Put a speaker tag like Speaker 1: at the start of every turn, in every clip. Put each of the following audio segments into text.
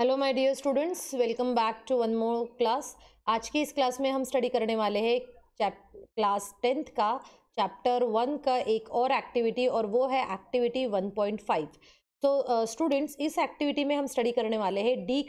Speaker 1: Hello my dear students welcome back to one more class आज की इस class में हम स्टडी करने वाले हैं चैप क्लास टेंथ का चैप्टर वन का एक और एक्टिविटी और वो है एक्टिविटी वन पॉइंट फाइव तो स्टूडेंट्स इस एक्टिविटी में हम स्टडी करने वाले हैं डी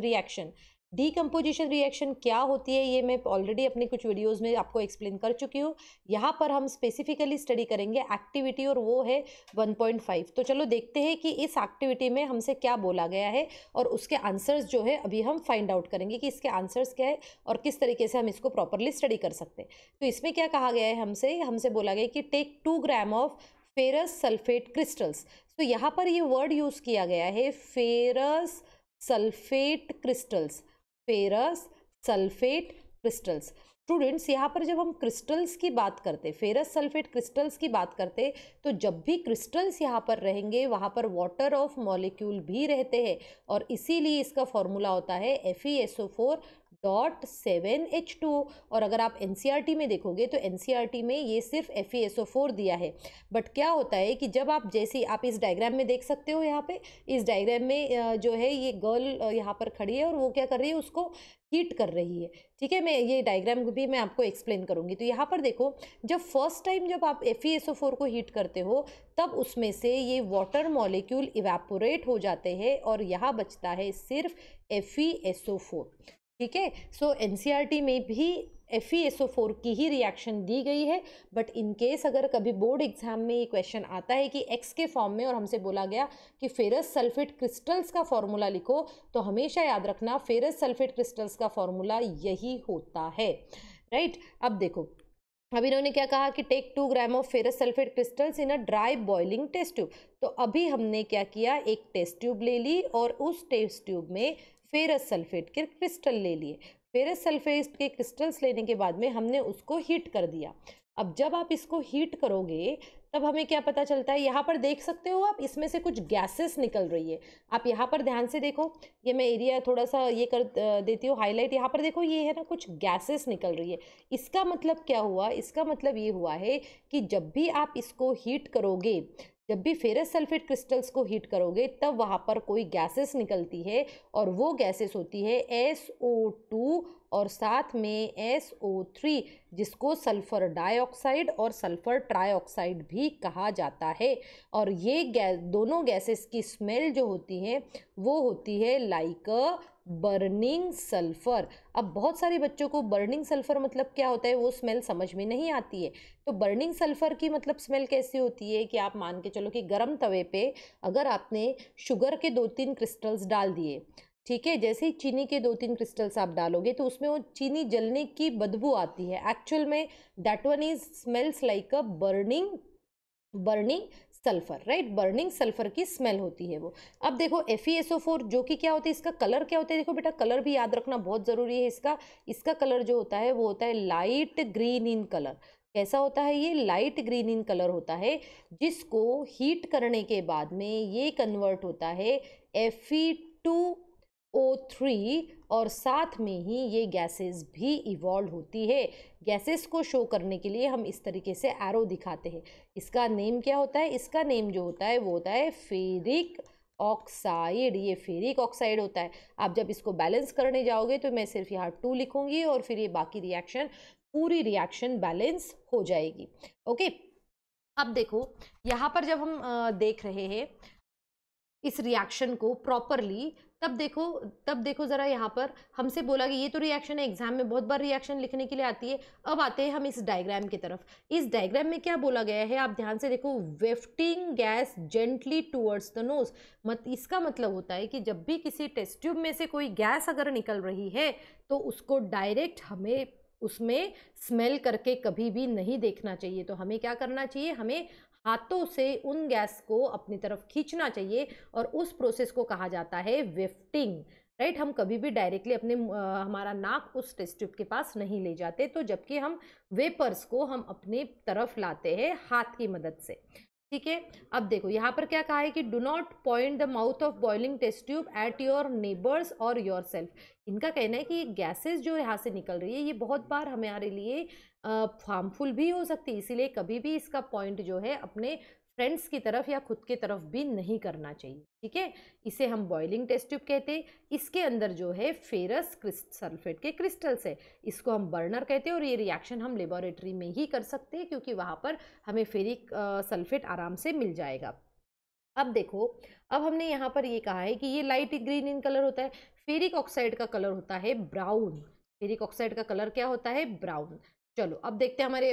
Speaker 1: रिएक्शन डीकम्पोजिशन रिएक्शन क्या होती है ये मैं ऑलरेडी अपने कुछ वीडियोस में आपको एक्सप्लेन कर चुकी हूँ यहाँ पर हम स्पेसिफिकली स्टडी करेंगे एक्टिविटी और वो है 1.5 तो चलो देखते हैं कि इस एक्टिविटी में हमसे क्या बोला गया है और उसके आंसर्स जो है अभी हम फाइंड आउट करेंगे कि इसके आंसर्स क्या है और किस तरीके से हम इसको प्रॉपरली स्टडी कर सकते हैं तो इसमें क्या कहा गया है हमसे हमसे बोला गया कि take two gram of ferrous sulphate crystals तो यहाँ पर ये वर्ड यूज़ किया गया है ferrous sulphate crystals ferrous sulphate crystals students यहाँ पर जब हम क्रिस्टल्स की बात करते फेरस सल्फेट क्रिस्टल्स की बात करते तो जब भी क्रिस्टल्स यहाँ पर रहेंगे वहाँ पर वाटर ऑफ मॉलिक्यूल भी रहते हैं और इसीलिए इसका फॉर्मूला होता है F E S O four dot seven H two और अगर आप एन सी आर टी में देखोगे तो एन सी आर टी में ये सिर्फ F E S O four दिया है बट क्या होता है कि जब आप जैसे आप इस डायग्राम में देख सकते हो यहाँ पे इस डायग्राम में जो है ये गर्ल यहाँ पर खड़ी है और वो क्या कर रही है उसको हीट कर रही है ठीक है मैं ये डायग्राम भी मैं आपको एक्सप्लेन करूँगी तो यहाँ पर देखो जब फर्स्ट टाइम जब आप F E S O four को हीट करते हो तब उसमें से ये वाटर मॉलिक्यूल इवेपोरेट हो जाते हैं और यहाँ बचता है सिर्फ F E S O four ठीक है सो एनसीईआरटी e में भी F E S O four की ही रिएक्शन दी गई है बट इन केस अगर कभी बोर्ड एग्जाम में ये क्वेश्चन आता है कि एक्स के फॉर्म में और हमसे बोला गया कि फेरस सल्फेट क्रिस्टल्स का फॉर्मूला लिखो तो हमेशा याद रखना फेरस सल्फेट क्रिस्टल्स का फॉर्मूला यही होता है राइट right? अब देखो अब इन्होंने क्या कहा कि take two gram of ferrous sulphate crystals in a dry boiling test tube तो अभी हमने क्या किया एक टेस्ट ट्यूब ले ली और उस टेस्ट ट्यूब में फेरस सल्फेट के क्रिस्टल ले लिए फेरस सल्फेट के क्रिस्टल्स लेने के बाद में हमने उसको हीट कर दिया अब जब आप इसको हीट करोगे तब हमें क्या पता चलता है यहाँ पर देख सकते हो आप इसमें से कुछ गैसेस निकल रही है आप यहाँ पर ध्यान से देखो ये मैं एरिया थोड़ा सा ये कर देती हूँ हाईलाइट यहाँ पर देखो ये है ना कुछ गैसेस निकल रही है इसका मतलब क्या हुआ इसका मतलब ये हुआ है कि जब भी आप इसको हीट करोगे जब भी फेरस सल्फेट क्रिस्टल्स को हीट करोगे तब वहाँ पर कोई गैसेस निकलती है और वो गैसेस होती है एस ओ टू और साथ में एस ओ थ्री जिसको सल्फ़र डाइऑक्साइड और सल्फ़र ट्राईऑक्साइड भी कहा जाता है और ये गैस दोनों गैसेस की स्मेल जो होती है वो होती है लाइक बर्निंग सल्फ़र अब बहुत सारे बच्चों को बर्निंग सल्फ़र मतलब क्या होता है वो स्मेल समझ में नहीं आती है तो बर्निंग सल्फ़र की मतलब स्मेल कैसी होती है कि आप मान के चलो कि गर्म तवे पे अगर आपने शुगर के दो तीन क्रिस्टल्स डाल दिए ठीक है जैसे ही चीनी के दो तीन क्रिस्टल्स आप डालोगे तो उसमें वो चीनी जलने की बदबू आती है एक्चुअल में that one is smells like a burning burning sulphur right burning sulphur की स्मेल होती है वो अब देखो एफ e जो कि क्या होता है इसका कलर क्या होता है देखो बेटा कलर भी याद रखना बहुत ज़रूरी है इसका इसका कलर जो होता है वो होता है लाइट ग्रीन इन कलर कैसा होता है ये लाइट ग्रीन इन कलर होता है जिसको हीट करने के बाद में ये कन्वर्ट होता है एफ टू e O3 और साथ में ही ये गैसेस भी इवॉल्व होती है गैसेस को शो करने के लिए हम इस तरीके से एरो दिखाते हैं इसका नेम क्या होता है इसका नेम जो होता है वो होता है फेरिक ऑक्साइड ये फेरिक ऑक्साइड होता है आप जब इसको बैलेंस करने जाओगे तो मैं सिर्फ यहाँ टू लिखूँगी और फिर ये बाकी रिएक्शन पूरी रिएक्शन बैलेंस हो जाएगी ओके अब देखो यहाँ पर जब हम देख रहे हैं इस रिएक्शन को प्रॉपरली तब देखो तब देखो ज़रा यहाँ पर हमसे बोला कि ये तो रिएक्शन है एग्जाम में बहुत बार रिएक्शन लिखने के लिए आती है अब आते हैं हम इस डायग्राम की तरफ इस डायग्राम में क्या बोला गया है आप ध्यान से देखो wafting gas gently towards the nose मत इसका मतलब होता है कि जब भी किसी टेस्ट ट्यूब में से कोई गैस अगर निकल रही है तो उसको डायरेक्ट हमें उसमें स्मेल करके कभी भी नहीं देखना चाहिए तो हमें क्या करना चाहिए हमें हाथों से उन गैस को अपनी तरफ खींचना चाहिए और उस प्रोसेस को कहा जाता है विफ्टिंग राइट right, हम कभी भी डायरेक्टली अपने आ, हमारा नाक उस टेस्ट ट्यूब के पास नहीं ले जाते तो जबकि हम वेपर्स को हम अपने तरफ लाते हैं हाथ की मदद से ठीक है अब देखो यहाँ पर क्या कहा है कि do not point the mouth of boiling test tube at your neighbours और योर सेल्फ इनका कहना है कि गैसेस गैसेज जो यहाँ से निकल रही है ये बहुत बार हमारे लिए हार्मफुल भी हो सकती है इसीलिए कभी भी इसका पॉइंट जो है अपने फ्रेंड्स की तरफ या खुद के तरफ भी नहीं करना चाहिए ठीक है इसे हम बॉइलिंग टेस्ट ट्यूब कहते हैं इसके अंदर जो है फेरस सल्फेट के क्रिस्टल्स है इसको हम बर्नर कहते हैं और ये रिएक्शन हम लेबोरेटरी में ही कर सकते हैं क्योंकि वहाँ पर हमें फेरिक सल्फेट आराम से मिल जाएगा अब देखो अब हमने यहाँ पर ये कहा है कि ये लाइट ग्रीन इन कलर होता है फेरिक ऑक्साइड का कलर होता है ब्राउन फेरिक ऑक्साइड का कलर क्या होता है ब्राउन चलो अब देखते हैं हमारे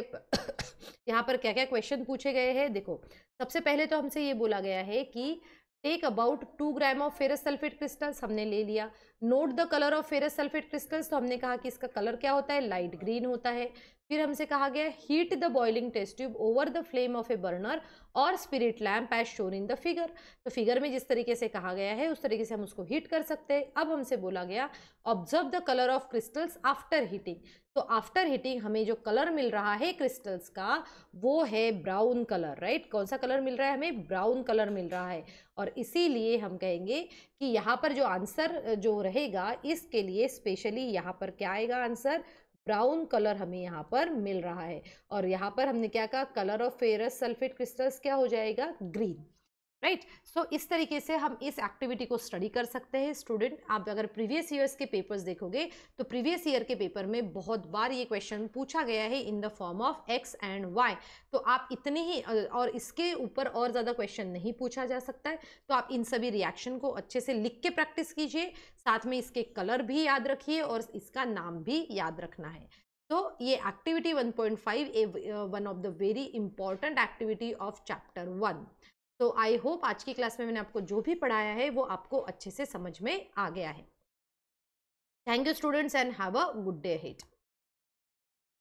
Speaker 1: यहाँ पर क्या क्या क्वेश्चन पूछे गए हैं देखो सबसे पहले तो हमसे ये बोला गया है कि take about two gram of ferrous sulphate crystals हमने ले लिया note the colour of ferrous sulphate crystals तो हमने कहा कि इसका कलर क्या होता है लाइट ग्रीन होता है फिर हमसे कहा गया heat the boiling test tube over the flame of a burner और spirit lamp as shown in the figure तो फिगर में जिस तरीके से कहा गया है उस तरीके से हम उसको हीट कर सकते हैं अब हमसे बोला गया observe the colour of crystals after heating तो आफ्टर हीटिंग हमें जो कलर मिल रहा है क्रिस्टल्स का वो है ब्राउन कलर राइट कौन सा कलर मिल रहा है हमें ब्राउन कलर मिल रहा है और इसीलिए हम कहेंगे कि यहाँ पर जो आंसर जो रहे रहेगा इसके लिए स्पेशली यहाँ पर क्या आएगा आंसर ब्राउन कलर हमें यहाँ पर मिल रहा है और यहाँ पर हमने क्या कहा colour of ferrous sulphate crystals क्या हो जाएगा green right right? So so, इस तरीके से हम इस एक्टिविटी को स्टडी कर सकते हैं स्टूडेंट आप अगर प्रीवियस ईयर्स के पेपर्स देखोगे तो प्रीवियस ईयर के पेपर में बहुत बार ये क्वेश्चन पूछा गया है in the form of X and Y तो आप इतने ही और इसके ऊपर और ज़्यादा क्वेश्चन नहीं पूछा जा सकता है तो आप इन सभी रिएक्शन को अच्छे से लिख के प्रैक्टिस कीजिए साथ में इसके कलर भी याद रखिए और इसका नाम भी याद रखना है तो ये activity one point a one of the very important activity of chapter one तो आई होप आज की क्लास में मैंने आपको जो भी पढ़ाया है वो आपको अच्छे से समझ में आ गया है thank you students and have a good day hit